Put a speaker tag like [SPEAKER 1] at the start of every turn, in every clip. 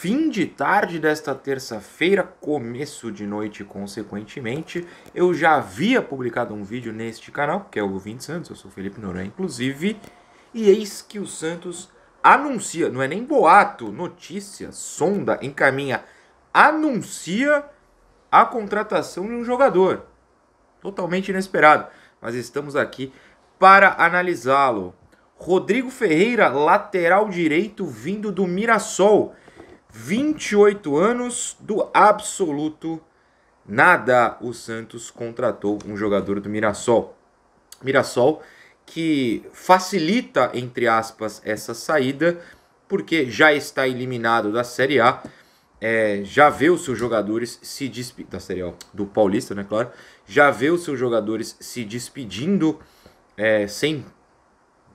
[SPEAKER 1] fim de tarde desta terça-feira, começo de noite, consequentemente, eu já havia publicado um vídeo neste canal, que é o Vinte Santos, eu sou Felipe Noronha, inclusive, e eis que o Santos anuncia, não é nem boato, notícia, sonda, encaminha, anuncia a contratação de um jogador. Totalmente inesperado, mas estamos aqui para analisá-lo. Rodrigo Ferreira, lateral direito, vindo do Mirassol. 28 anos do absoluto nada. O Santos contratou um jogador do Mirassol. Mirassol que facilita, entre aspas, essa saída, porque já está eliminado da Série A, é, já vê os seus jogadores se despedindo, da Série A, do Paulista, né, claro, já vê os seus jogadores se despedindo é, sem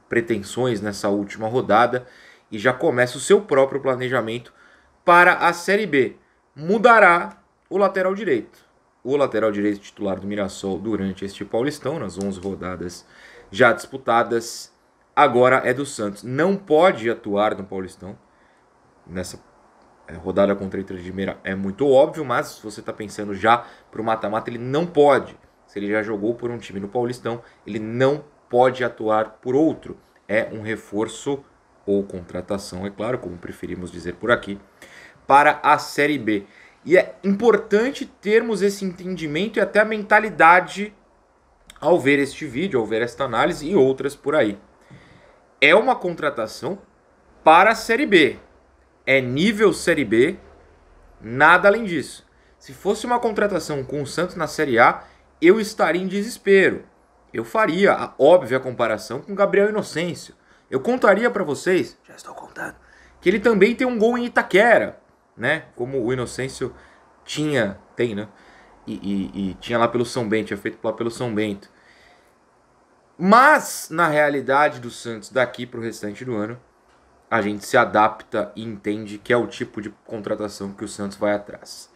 [SPEAKER 1] pretensões nessa última rodada e já começa o seu próprio planejamento para a Série B. Mudará o lateral direito. O lateral direito titular do Mirassol durante este Paulistão, nas 11 rodadas já disputadas, agora é do Santos. Não pode atuar no Paulistão. Nessa é, rodada contra o Inter de Meira é muito óbvio, mas se você está pensando já para o mata-mata, ele não pode. Se ele já jogou por um time no Paulistão, ele não pode atuar por outro. É um reforço ou contratação, é claro, como preferimos dizer por aqui, para a Série B. E é importante termos esse entendimento e até a mentalidade ao ver este vídeo, ao ver esta análise e outras por aí. É uma contratação para a Série B. É nível Série B, nada além disso. Se fosse uma contratação com o Santos na Série A, eu estaria em desespero. Eu faria a óbvia comparação com Gabriel Inocêncio. Eu contaria para vocês, já estou contando, que ele também tem um gol em Itaquera, né? Como o Inocêncio tinha, tem, né? E, e, e tinha lá pelo São Bento, tinha feito lá pelo São Bento. Mas, na realidade do Santos, daqui para o restante do ano, a gente se adapta e entende que é o tipo de contratação que o Santos vai atrás.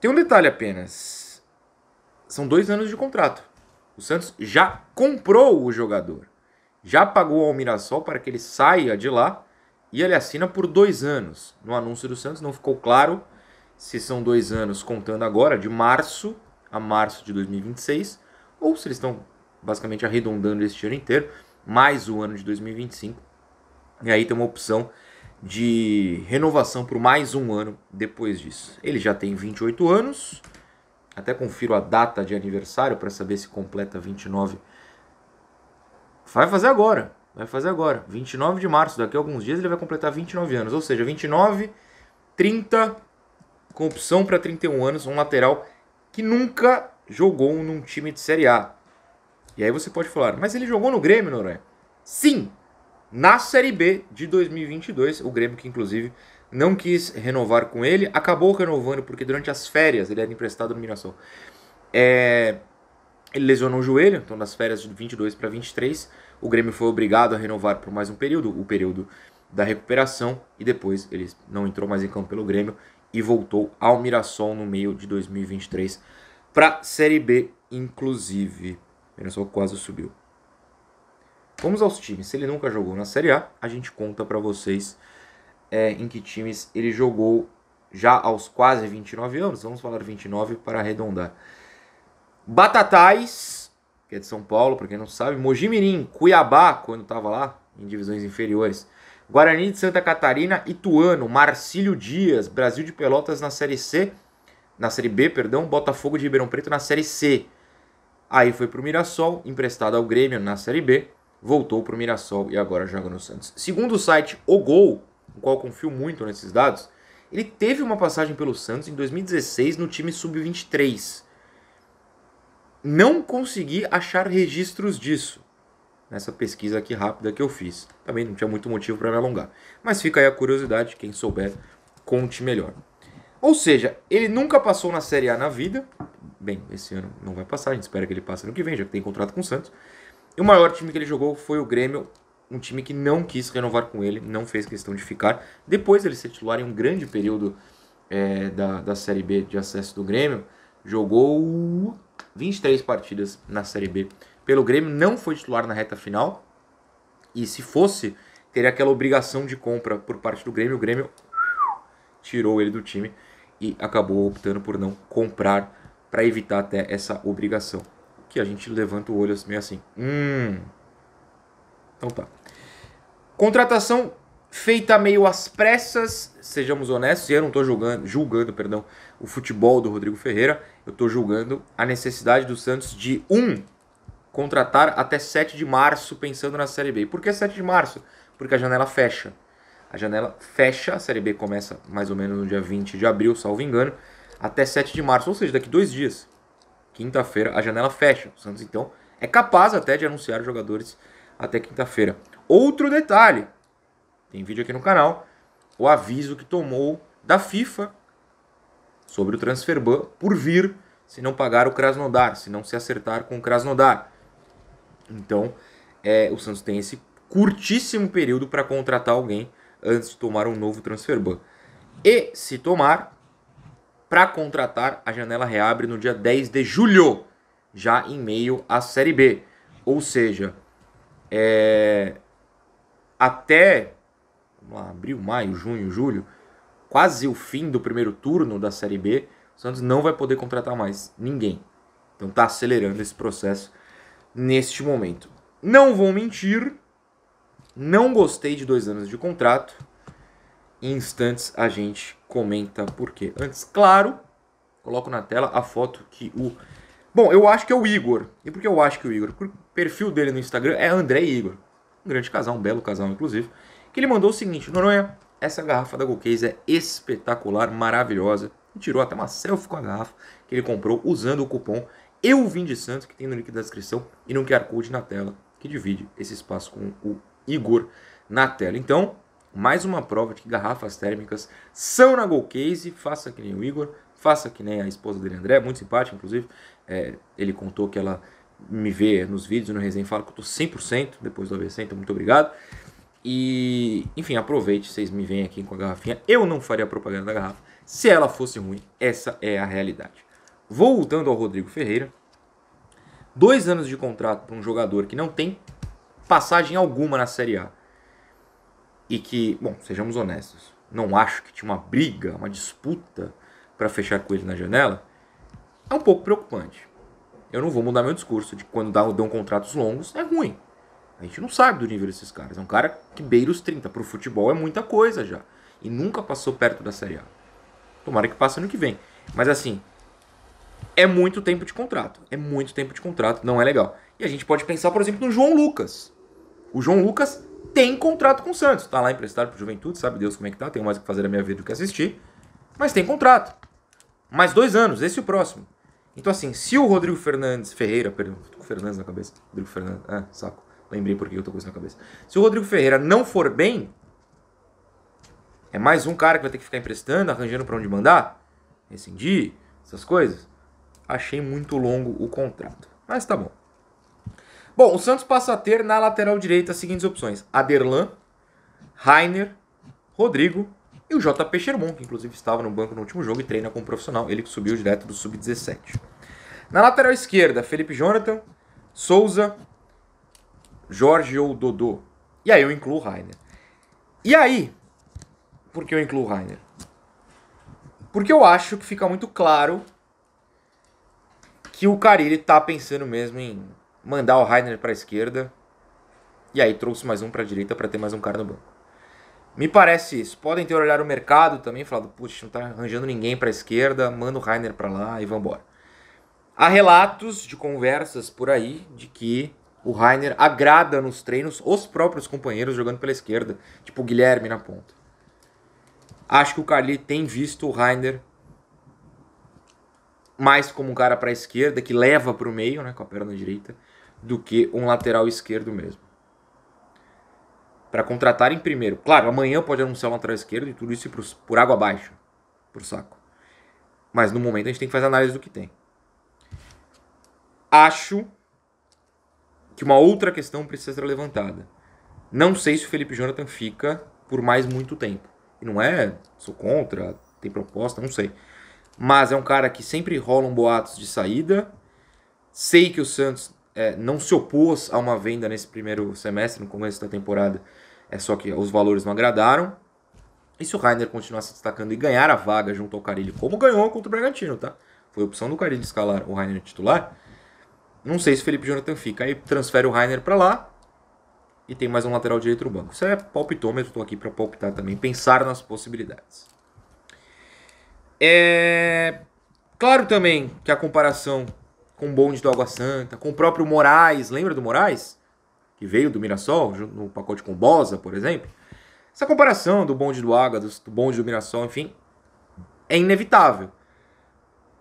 [SPEAKER 1] Tem um detalhe apenas: são dois anos de contrato. O Santos já comprou o jogador, já pagou ao Mirassol para que ele saia de lá e ele assina por dois anos. No anúncio do Santos não ficou claro se são dois anos contando agora, de março a março de 2026, ou se eles estão basicamente arredondando esse ano inteiro, mais o ano de 2025. E aí tem uma opção de renovação por mais um ano depois disso. Ele já tem 28 anos, até confiro a data de aniversário para saber se completa 29. Vai fazer agora, Vai fazer agora, 29 de março, daqui a alguns dias ele vai completar 29 anos, ou seja, 29, 30, com opção para 31 anos, um lateral que nunca jogou num time de Série A. E aí você pode falar, mas ele jogou no Grêmio, Noronha? Sim, na Série B de 2022, o Grêmio que inclusive não quis renovar com ele, acabou renovando porque durante as férias ele era emprestado no Mirassol. É, ele lesionou o joelho, então nas férias de 22 para 23, o Grêmio foi obrigado a renovar por mais um período, o período da recuperação, e depois ele não entrou mais em campo pelo Grêmio e voltou ao Mirassol no meio de 2023 para Série B, inclusive. O Mirassol quase subiu. Vamos aos times. Se ele nunca jogou na Série A, a gente conta para vocês é, em que times ele jogou já aos quase 29 anos. Vamos falar 29 para arredondar. Batatais, que é de São Paulo, para quem não sabe, Mojimirim, Cuiabá, quando estava lá em divisões inferiores, Guarani de Santa Catarina, Ituano, Marcílio Dias, Brasil de Pelotas na Série C, na Série B, perdão, Botafogo de Ribeirão Preto na Série C. Aí foi para o Mirassol, emprestado ao Grêmio na Série B, voltou para o Mirassol e agora joga no Santos. Segundo o site O Gol, no qual confio muito nesses dados, ele teve uma passagem pelo Santos em 2016 no time sub-23 não consegui achar registros disso nessa pesquisa aqui rápida que eu fiz. Também não tinha muito motivo para me alongar. Mas fica aí a curiosidade, quem souber, conte melhor. Ou seja, ele nunca passou na Série A na vida. Bem, esse ano não vai passar, a gente espera que ele passe no que vem, já que tem contrato com o Santos. E o maior time que ele jogou foi o Grêmio, um time que não quis renovar com ele, não fez questão de ficar. Depois ele se titular em um grande período é, da, da Série B de acesso do Grêmio, jogou 23 partidas na Série B pelo Grêmio, não foi titular na reta final. E se fosse, teria aquela obrigação de compra por parte do Grêmio. O Grêmio tirou ele do time e acabou optando por não comprar para evitar até essa obrigação. Que a gente levanta o olho assim, meio assim. Hum. Então tá. Contratação feita meio às pressas, sejamos honestos, eu não estou julgando, julgando perdão, o futebol do Rodrigo Ferreira, eu estou julgando a necessidade do Santos de, um, contratar até 7 de março pensando na Série B. por que 7 de março? Porque a janela fecha. A janela fecha, a Série B começa mais ou menos no dia 20 de abril, salvo engano, até 7 de março, ou seja, daqui dois dias. Quinta-feira a janela fecha. O Santos, então, é capaz até de anunciar jogadores até quinta-feira. Outro detalhe, tem vídeo aqui no canal, o aviso que tomou da FIFA sobre o transfer ban por vir se não pagar o Krasnodar, se não se acertar com o Krasnodar. Então, é, o Santos tem esse curtíssimo período para contratar alguém antes de tomar um novo transfer ban. E se tomar, para contratar, a janela reabre no dia 10 de julho, já em meio à Série B. Ou seja, é, até lá, abril, maio, junho, julho, quase o fim do primeiro turno da Série B, o Santos não vai poder contratar mais ninguém. Então está acelerando esse processo neste momento. Não vou mentir, não gostei de dois anos de contrato. Em instantes a gente comenta por quê. Antes, claro, coloco na tela a foto que o. Bom, eu acho que é o Igor. E por que eu acho que é o Igor? Porque o perfil dele no Instagram é André Igor. Um grande casal, um belo casal, inclusive que ele mandou o seguinte: Noronha, essa garrafa da Golcase é espetacular, maravilhosa. E tirou até uma selfie com a garrafa que ele comprou usando o cupom Eu Vim de Santos, que tem no link da descrição, e no QR Code na tela, que divide esse espaço com o Igor na tela. Então, mais uma prova de que garrafas térmicas são na Golcase. Faça que nem o Igor, faça que nem a esposa dele, André, muito simpática, inclusive. É, ele contou que ela me vê nos vídeos, no resenha, fala que eu estou 100% depois do AVC, então muito obrigado. E, enfim, aproveite, vocês me veem aqui com a garrafinha. Eu não faria propaganda da garrafa. Se ela fosse ruim, essa é a realidade. Voltando ao Rodrigo Ferreira, dois anos de contrato para um jogador que não tem passagem alguma na Série A. E que, bom, sejamos honestos, não acho que tinha uma briga, uma disputa para fechar com ele na janela, é um pouco preocupante. Eu não vou mudar meu discurso de quando dão contratos longos, é ruim. A gente não sabe do nível desses caras. É um cara que beira os 30. Para o futebol é muita coisa já. E nunca passou perto da Série A. Tomara que passe ano que vem. Mas assim, é muito tempo de contrato. É muito tempo de contrato, não é legal. E a gente pode pensar, por exemplo, no João Lucas. O João Lucas tem contrato com o Santos. Tá lá emprestado pro Juventude, sabe Deus como é que tá. Tenho mais o que fazer na minha vida do que assistir. Mas tem contrato. Mais dois anos, esse e é o próximo. Então assim, se o Rodrigo Fernandes... Ferreira, perdão. Tô com Fernandes na cabeça. Rodrigo Fernandes, ah, saco. Lembrei porque eu tô com isso na cabeça. Se o Rodrigo Ferreira não for bem, é mais um cara que vai ter que ficar emprestando, arranjando para onde mandar, rescindir, essas coisas. Achei muito longo o contrato. Mas tá bom. Bom, o Santos passa a ter na lateral direita as seguintes opções: Aderlan, Rainer, Rodrigo e o JP Sherman, que inclusive estava no banco no último jogo e treina como profissional, ele que subiu direto do sub-17. Na lateral esquerda, Felipe Jonathan, Souza, Jorge ou Dodô. E aí eu incluo o Rainer. E aí, por que eu incluo o Rainer? Porque eu acho que fica muito claro que o Carilli tá pensando mesmo em mandar o Rainer para a esquerda e aí trouxe mais um para a direita para ter mais um cara no banco. Me parece isso. Podem ter olhado o mercado também e falado, putz, não tá arranjando ninguém para a esquerda, manda o Rainer para lá e vambora. Há relatos de conversas por aí de que o Rainer agrada nos treinos os próprios companheiros jogando pela esquerda, tipo o Guilherme na ponta. Acho que o Carli tem visto o Rainer mais como um cara para a esquerda, que leva para o meio, né, com a perna direita, do que um lateral esquerdo mesmo. Para contratar em primeiro. Claro, amanhã pode anunciar um lateral esquerdo e tudo isso por, por água abaixo, por saco. Mas no momento a gente tem que fazer análise do que tem. Acho que uma outra questão precisa ser levantada. Não sei se o Felipe Jonathan fica por mais muito tempo. E não é, sou contra, tem proposta, não sei. Mas é um cara que sempre rolam boatos de saída. Sei que o Santos é, não se opôs a uma venda nesse primeiro semestre, no começo da temporada. É só que os valores não agradaram. E se o Rainer continuar se destacando e ganhar a vaga junto ao Carilho, como ganhou contra o Bragantino, tá? Foi opção do de escalar o Rainer titular não sei se o Felipe Jonathan fica. Aí transfere o Rainer para lá e tem mais um lateral direito no banco. Isso é palpitômetro, estou aqui para palpitar também, pensar nas possibilidades. É claro também que a comparação com o bonde do Água Santa, com o próprio Moraes, lembra do Moraes? Que veio do Mirassol, no pacote com Bosa, por exemplo. Essa comparação do bonde do Água, do bonde do Mirassol, enfim, é inevitável.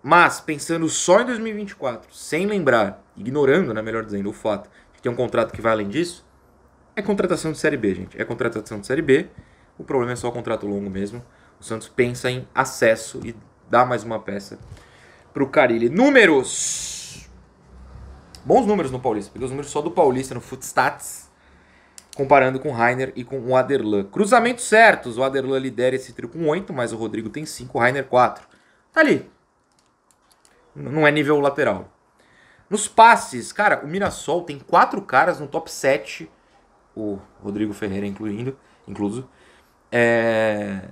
[SPEAKER 1] Mas, pensando só em 2024, sem lembrar ignorando, né, melhor dizendo, o fato de é um contrato que vai além disso, é contratação de Série B, gente. É contratação de Série B. O problema é só o contrato longo mesmo. O Santos pensa em acesso e dá mais uma peça para o Carilli. Números! Bons números no Paulista. Peguei os números só do Paulista no Footstats, comparando com o Rainer e com o Aderlan. Cruzamentos certos. O Aderlan lidera esse trio com 8, mas o Rodrigo tem 5, o Rainer 4. Tá ali. Não é nível lateral. Nos passes, cara, o Mirassol tem quatro caras no top 7, o Rodrigo Ferreira incluindo, incluso, é,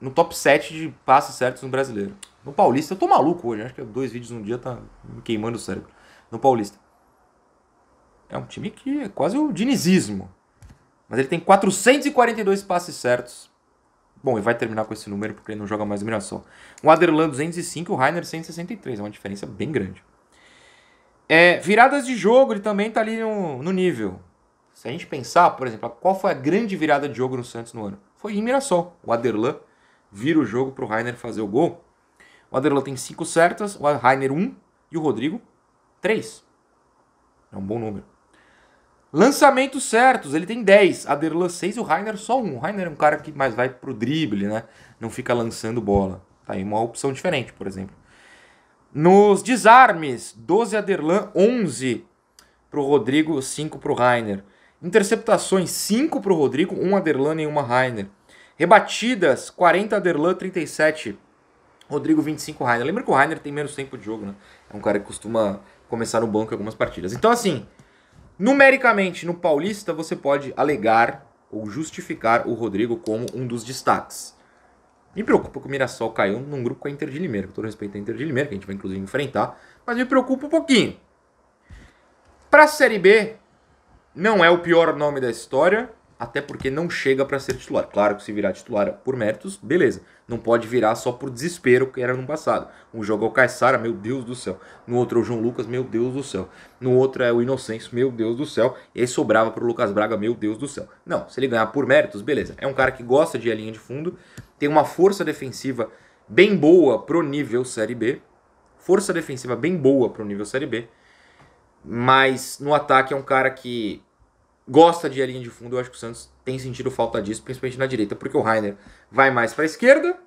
[SPEAKER 1] no top 7 de passes certos no brasileiro. No Paulista, eu tô maluco hoje, acho que dois vídeos num dia tá me queimando o cérebro. No Paulista. É um time que é quase o dinizismo. Mas ele tem 442 passes certos. Bom, e vai terminar com esse número porque ele não joga mais o Mirassol. O Aderlan 205 e o Rainer 163. É uma diferença bem grande. É, viradas de jogo, ele também está ali no, no nível. Se a gente pensar, por exemplo, qual foi a grande virada de jogo no Santos no ano? Foi em Mirassol. O Aderlan vira o jogo para o Rainer fazer o gol. O Aderlan tem cinco certas, o Rainer um e o Rodrigo três. É um bom número. Lançamentos certos, ele tem 10. Aderlan 6 e o Rainer só 1. O Rainer é um cara que mais vai pro drible, né? Não fica lançando bola. Tá aí uma opção diferente, por exemplo. Nos desarmes, 12 Aderlan, 11 para o Rodrigo, 5 para o Rainer. Interceptações, 5 para o Rodrigo, 1 Aderlan e 1 Rainer. Rebatidas, 40 Aderlan, 37 Rodrigo, 25 Rainer. Lembra que o Rainer tem menos tempo de jogo, né? É um cara que costuma começar no banco em algumas partidas. Então, assim, numericamente, no Paulista, você pode alegar ou justificar o Rodrigo como um dos destaques. Me preocupa que o Mirassol caiu num grupo com a Inter de Limeira, com todo respeito à Inter de Limeira, que a gente vai inclusive enfrentar, mas me preocupa um pouquinho. Para a Série B, não é o pior nome da história, até porque não chega para ser titular. Claro que se virar titular por méritos, beleza. Não pode virar só por desespero, que era no passado. Um jogo é o Caissara, meu Deus do céu. No outro é o João Lucas, meu Deus do céu. No outro é o Inocêncio, meu Deus do céu. E aí sobrava para o Lucas Braga, meu Deus do céu. Não, se ele ganhar por méritos, beleza. É um cara que gosta de ir à linha de fundo, tem uma força defensiva bem boa pro nível Série B. Força defensiva bem boa pro nível Série B. Mas no ataque é um cara que gosta de ir linha de fundo. Eu acho que o Santos tem sentido falta disso, principalmente na direita, porque o Rainer vai mais para a esquerda,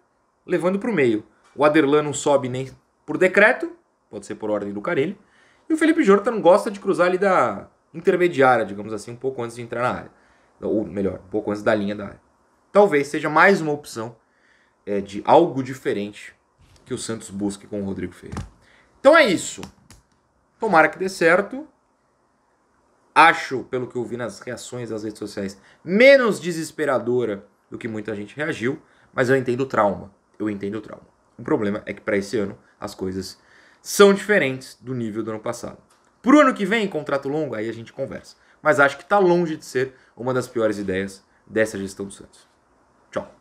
[SPEAKER 1] levando para o meio. O Aderlan não sobe nem por decreto, pode ser por ordem do Carelli. E o Felipe Jordan gosta de cruzar ali da intermediária, digamos assim, um pouco antes de entrar na área. Ou melhor, um pouco antes da linha da área talvez seja mais uma opção é, de algo diferente que o Santos busque com o Rodrigo Ferreira. Então é isso. Tomara que dê certo. Acho, pelo que eu vi nas reações das redes sociais, menos desesperadora do que muita gente reagiu, mas eu entendo o trauma. Eu entendo o trauma. O problema é que para esse ano as coisas são diferentes do nível do ano passado. Pro ano que vem, contrato longo, aí a gente conversa. Mas acho que está longe de ser uma das piores ideias dessa gestão do Santos. Tchau.